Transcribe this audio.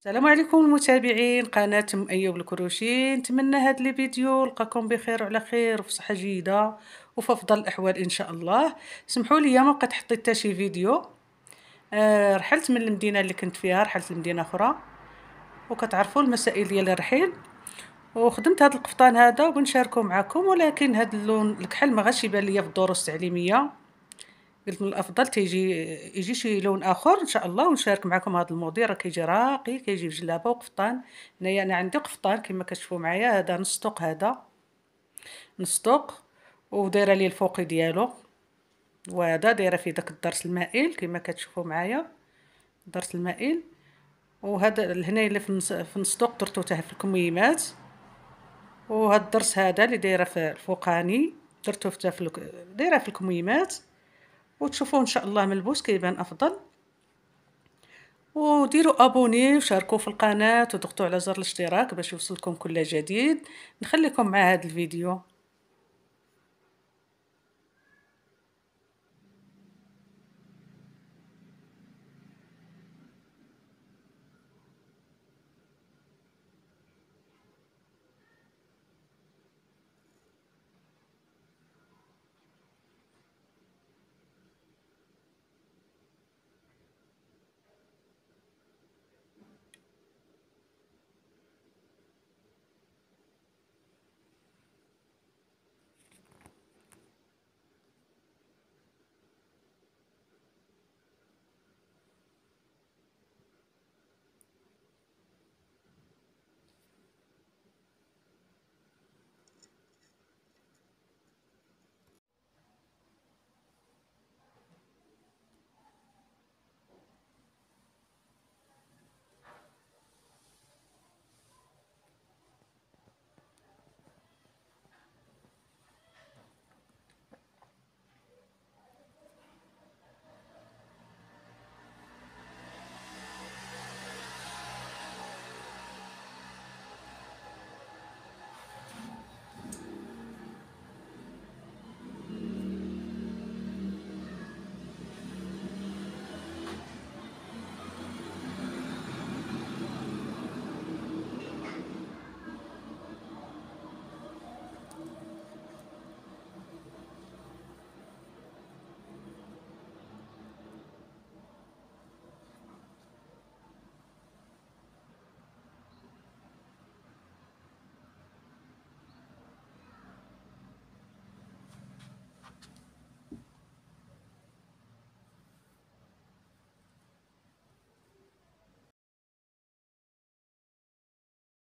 السلام عليكم متابعين قناة ام ايوب الكروشي نتمنى هذا الفيديو لقاكم بخير وعلى خير وفي صحه جيده وفي افضل الاحوال ان شاء الله سمحوا لي ما بقيت حطيت حتى شي فيديو آه رحلت من المدينه اللي كنت فيها رحلت لمدينه اخرى وكتعرفوا المسائل ديال الرحيل وخدمت هذا القفطان هذا وبنشاركه معكم ولكن هذا اللون الكحل ما غاش يبان ليا في الدروس التعليميه قلت من الافضل تيجي يجي شي لون اخر ان شاء الله ونشارك معكم هذا الموضوع راه كيجي راقي كيجي بجلابه وقفطان هنايا انا عندي قفطان كما كتشوفوا معايا هذا نص هذا نص ودايره لي الفوقي ديالو وهذا دايره فيه داك الدرس المائل كما كتشوفوا معايا الدرس المائل وهذا لهنايا اللي في النصدوق درتو تاه في الكميمات وهذا الدرس هذا اللي دايره في الفوقاني درتو حتى في دايره في الكميمات وتشوفوا ان شاء الله ملبوس كيبان افضل وديروا ابوني وشاركوا في القناه وضغطوا على زر الاشتراك باش يوصلكم كل جديد نخليكم مع هذا الفيديو